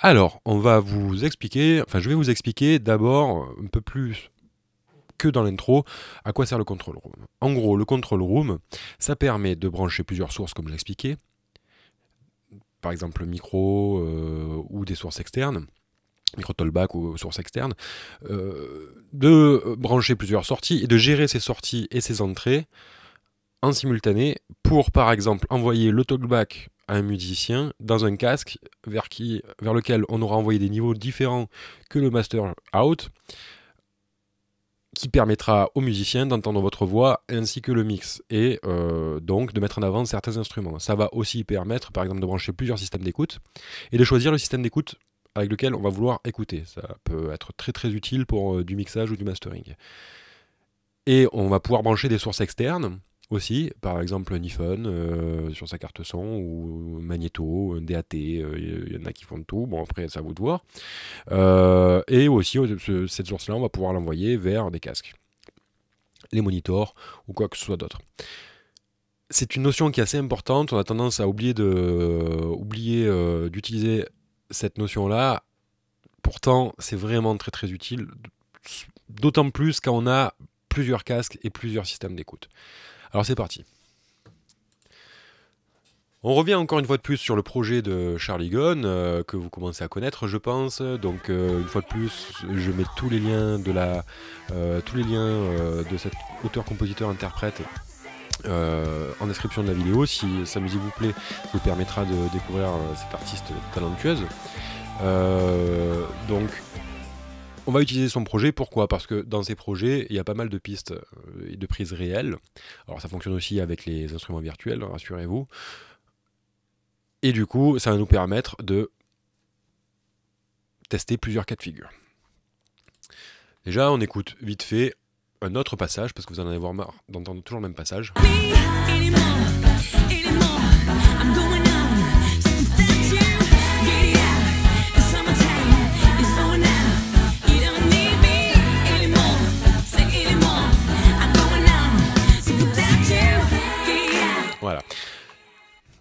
Alors, on va vous expliquer, enfin je vais vous expliquer d'abord un peu plus que dans l'intro, à quoi sert le control room. En gros, le control room, ça permet de brancher plusieurs sources comme je par exemple le micro euh, ou des sources externes, micro tollback ou sources externes, euh, de brancher plusieurs sorties et de gérer ces sorties et ces entrées en simultané pour par exemple envoyer le talkback un musicien dans un casque vers, qui, vers lequel on aura envoyé des niveaux différents que le master out qui permettra au musicien d'entendre votre voix ainsi que le mix et euh, donc de mettre en avant certains instruments. Ça va aussi permettre par exemple de brancher plusieurs systèmes d'écoute et de choisir le système d'écoute avec lequel on va vouloir écouter. Ça peut être très très utile pour euh, du mixage ou du mastering. Et on va pouvoir brancher des sources externes aussi, par exemple un iPhone euh, sur sa carte son ou Magneto, DAT, il euh, y en a qui font de tout. Bon après ça vous de voir. Euh, et aussi cette source-là, on va pouvoir l'envoyer vers des casques, les monitors ou quoi que ce soit d'autre. C'est une notion qui est assez importante. On a tendance à oublier d'utiliser cette notion-là. Pourtant, c'est vraiment très très utile, d'autant plus quand on a plusieurs casques et plusieurs systèmes d'écoute. Alors c'est parti. On revient encore une fois de plus sur le projet de Charlie Gunn euh, que vous commencez à connaître, je pense. Donc euh, une fois de plus, je mets tous les liens de la, euh, tous les liens de cet auteur-compositeur-interprète en description de la vidéo. Si sa musique vous plaît, vous permettra de découvrir cette artiste talentueuse. On va utiliser son projet, pourquoi Parce que dans ces projets, il y a pas mal de pistes euh, et de prises réelles. Alors ça fonctionne aussi avec les instruments virtuels, rassurez-vous. Et du coup, ça va nous permettre de tester plusieurs cas de figure. Déjà, on écoute vite fait un autre passage, parce que vous en allez avoir marre d'entendre toujours le même passage. Voilà.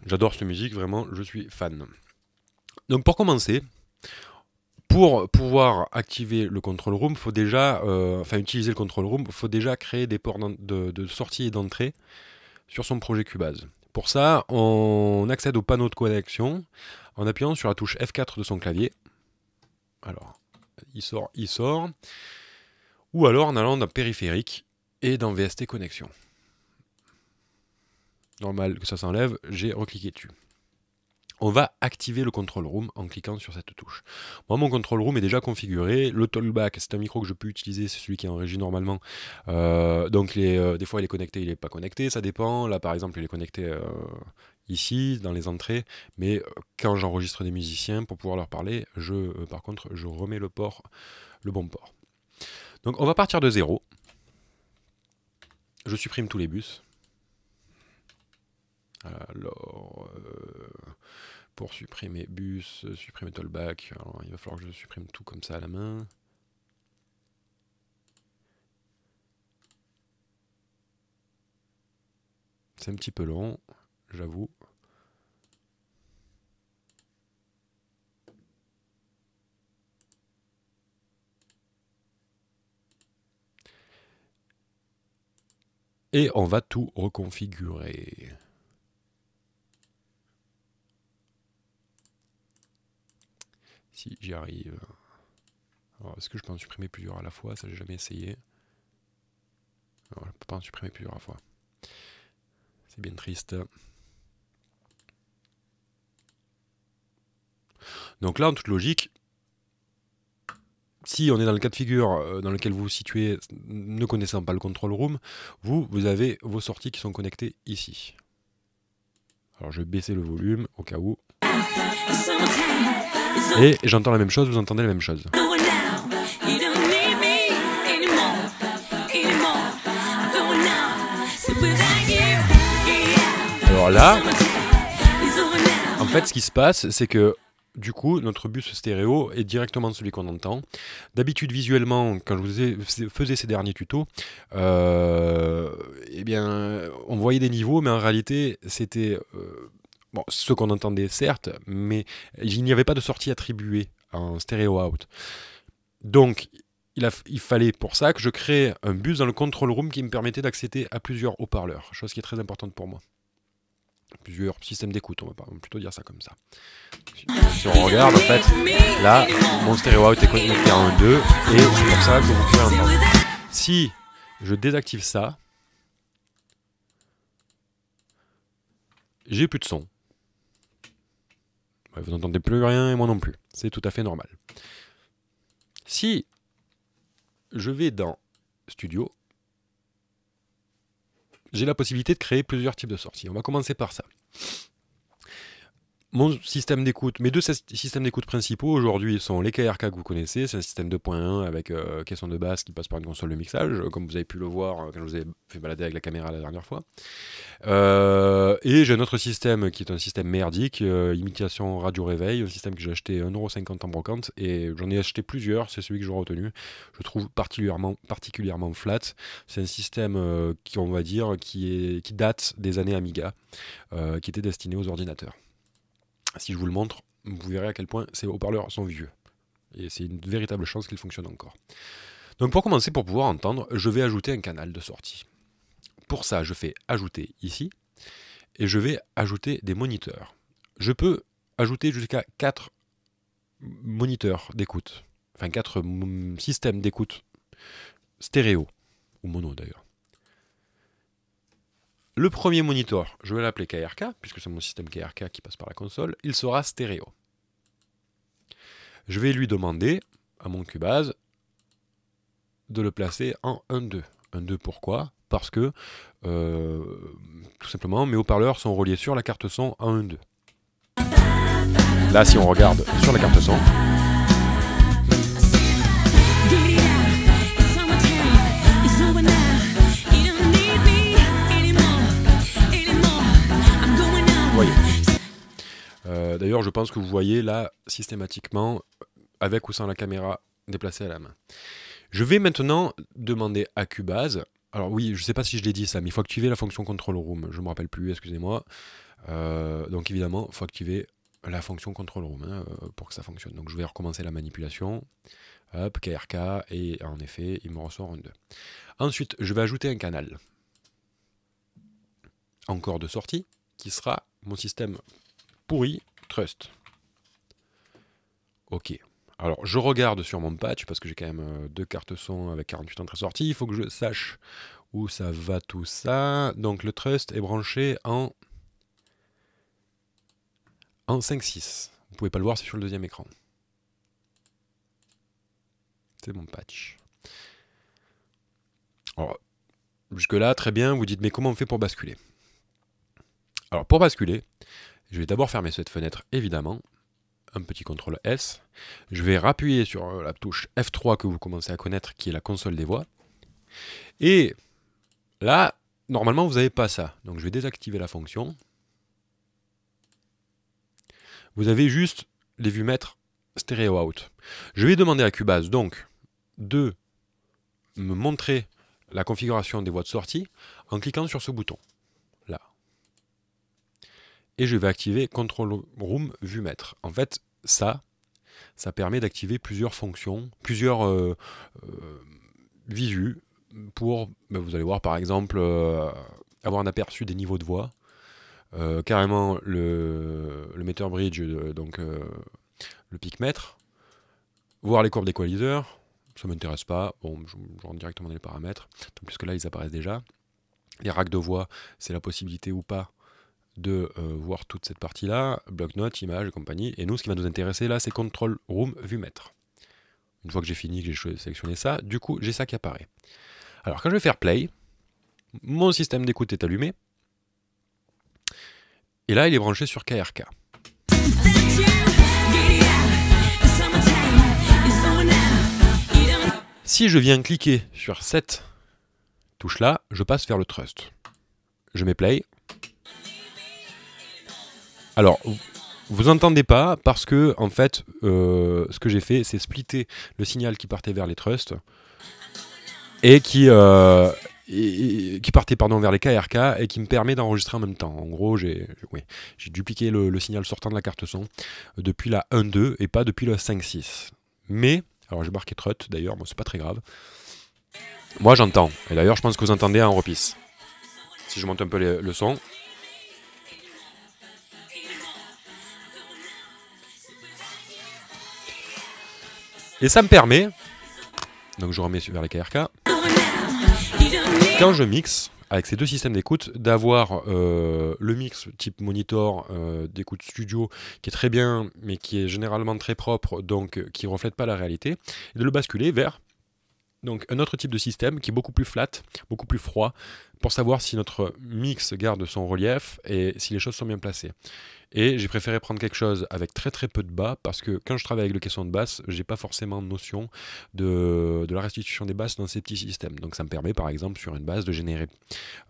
J'adore cette musique, vraiment, je suis fan. Donc pour commencer, pour pouvoir activer le control room, faut déjà, euh, enfin utiliser le control room, faut déjà créer des ports de, de sortie et d'entrée sur son projet Cubase. Pour ça, on accède au panneau de connexion en appuyant sur la touche F4 de son clavier. Alors, il sort, il sort. Ou alors en allant dans Périphérique et dans VST Connexion normal que ça s'enlève, j'ai recliqué dessus. On va activer le control room en cliquant sur cette touche. Moi, mon control room est déjà configuré. Le Tallback, c'est un micro que je peux utiliser, c'est celui qui est en régie normalement. Euh, donc, les, euh, des fois, il est connecté, il n'est pas connecté, ça dépend. Là, par exemple, il est connecté euh, ici, dans les entrées. Mais quand j'enregistre des musiciens pour pouvoir leur parler, je, par contre, je remets le port, le bon port. Donc, on va partir de zéro. Je supprime tous les bus. Alors, euh, pour supprimer bus, supprimer tollback, alors il va falloir que je supprime tout comme ça à la main. C'est un petit peu long, j'avoue. Et on va tout reconfigurer. Si j'y arrive. est-ce que je peux en supprimer plusieurs à la fois Ça, j'ai jamais essayé. Alors, je peux pas en supprimer plusieurs à la fois. C'est bien triste. Donc là, en toute logique, si on est dans le cas de figure euh, dans lequel vous vous situez, ne connaissant pas le control room, vous, vous avez vos sorties qui sont connectées ici. Alors je vais baisser le volume au cas où. Et j'entends la même chose, vous entendez la même chose. Alors là, en fait, ce qui se passe, c'est que du coup, notre bus stéréo est directement celui qu'on entend. D'habitude, visuellement, quand je vous faisais ces derniers tutos, euh, eh bien, on voyait des niveaux, mais en réalité, c'était euh, ce qu'on entendait certes, mais il n'y avait pas de sortie attribuée en stéréo out. Donc, il, fallait pour ça que je crée un bus dans le control room qui me permettait d'accéder à plusieurs haut-parleurs, chose qui est très importante pour moi. Plusieurs systèmes d'écoute, on va plutôt dire ça comme ça. Si on regarde, en fait, là, mon stéréo out est connecté à un 2 et c'est pour ça que vous un entendre. Si je désactive ça, j'ai plus de son vous n'entendez plus rien et moi non plus. C'est tout à fait normal. Si je vais dans Studio, j'ai la possibilité de créer plusieurs types de sorties. On va commencer par ça mon système d'écoute, mes deux systèmes d'écoute principaux aujourd'hui sont les KRK que vous connaissez, c'est un système 2.1 avec euh, caisson de basse qui passe par une console de mixage, euh, comme vous avez pu le voir euh, quand je vous ai fait balader avec la caméra la dernière fois. et j'ai un autre système qui est un système merdique, imitation radio-réveil, un système que j'ai acheté 1,50€ en brocante, et j'en ai acheté plusieurs, c'est celui que j'ai retenu. Je trouve particulièrement, particulièrement flat. C'est un système qui, on va dire, qui date des années Amiga, qui était destiné aux ordinateurs. Si je vous le montre, vous verrez à quel point ces haut-parleurs sont vieux. Et c'est une véritable chance qu'ils fonctionnent encore. Donc pour commencer, pour pouvoir entendre, je vais ajouter un canal de sortie. Pour ça, je fais ajouter ici, et je vais ajouter des moniteurs. Je peux ajouter jusqu'à 4 moniteurs d'écoute, enfin 4 systèmes d'écoute stéréo, ou mono d'ailleurs. Le premier monitor, je vais l'appeler KRK, puisque c'est mon système KRK qui passe par la console, il sera stéréo. Je vais lui demander, à mon Cubase, de le placer en 1-2. 1-2 pourquoi Parce que, euh, tout simplement, mes haut-parleurs sont reliés sur la carte son en 1-2. Là, si on regarde sur la carte son, Euh, d'ailleurs, je pense que vous voyez là systématiquement, avec ou sans la caméra déplacée à la main. Je vais maintenant demander à Cubase. Alors oui, je ne sais pas si je l'ai dit ça, mais il faut activer la fonction control room. Je ne me rappelle plus, excusez-moi. Euh, donc évidemment, il faut activer la fonction control room hein, euh, pour que ça fonctionne. Donc je vais recommencer la manipulation. Hop, KRK, et en effet, il me ressort un 2. Ensuite, je vais ajouter un canal. Encore de sortie, qui sera mon système pourri Trust. Ok. Alors, je regarde sur mon patch parce que j'ai quand même euh, deux cartes son avec 48 entrées sorties. Il faut que je sache où ça va tout ça. Donc, le trust est branché en, en 5-6. Vous pouvez pas le voir, c'est sur le deuxième écran. C'est mon patch. Alors, jusque-là, très bien. Vous dites, mais comment on fait pour basculer Alors, pour basculer, je vais d'abord fermer cette fenêtre, évidemment. Un petit contrôle S. Je vais rappuyer sur euh, la touche F3 que vous commencez à connaître, qui est la console des voix. Et là, normalement, vous n'avez pas ça. Donc, je vais désactiver la fonction. Vous avez juste les vues mètres stéréo out. Je vais demander à Cubase, donc, de me montrer la configuration des voies de sortie en cliquant sur ce bouton et je vais activer Control Room Vue Maître. En fait, ça, ça permet d'activer plusieurs fonctions, plusieurs euh, euh pour, ben, vous allez voir par exemple, euh, avoir un aperçu des niveaux de voix. Euh, carrément le, le meter bridge, donc le pic mètre, voir les courbes d'équaliseur, ça ne m'intéresse pas, bon, je, rentre directement dans les paramètres, plus que là ils apparaissent déjà. Les racks de voix, c'est la possibilité ou pas de euh, voir toute cette partie-là, bloc-notes, images et compagnie. Et nous, ce qui va nous intéresser là, c'est Control Room Vue Maître. Une fois que j'ai fini, que j'ai sélectionné ça, du coup, j'ai ça qui apparaît. Alors, quand je vais faire Play, mon système d'écoute est allumé. Et là, il est branché sur KRK. Si je viens cliquer sur cette touche-là, je passe vers le Trust. Je mets Play. Alors, vous entendez pas parce que, en fait, euh, ce que j'ai fait, c'est splitter le signal qui partait vers les trusts et qui, euh, qui partait pardon, vers les KRK et qui me permet d'enregistrer en même temps. En gros, j'ai dupliqué le, signal sortant de la carte son depuis la 1.2 et pas depuis la 5.6. Mais, alors j'ai marqué trut d'ailleurs, bon, c'est pas très grave. Moi j'entends, et d'ailleurs je pense que vous entendez en repisse. Si je monte un peu le son, Et ça me permet, donc je remets vers les KRK, quand je mixe, avec ces deux systèmes d'écoute, d'avoir euh, le mix type monitor euh, d'écoute studio qui est très bien, mais qui est généralement très propre, donc qui ne reflète pas la réalité, et de le basculer vers donc un autre type de système qui est beaucoup plus flat, beaucoup plus froid, pour savoir si notre mix garde son relief et si les choses sont bien placées. Et j'ai préféré prendre quelque chose avec très très peu de bas, parce que quand je travaille avec le caisson de basse, j'ai pas forcément de notion de, la restitution des basses dans ces petits systèmes. Donc ça me permet par exemple sur une base de générer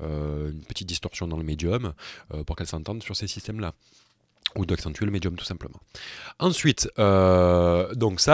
euh, une petite distorsion dans le médium euh, pour qu'elle s'entende sur ces systèmes-là ou d'accentuer le médium tout simplement. Ensuite, euh, donc ça,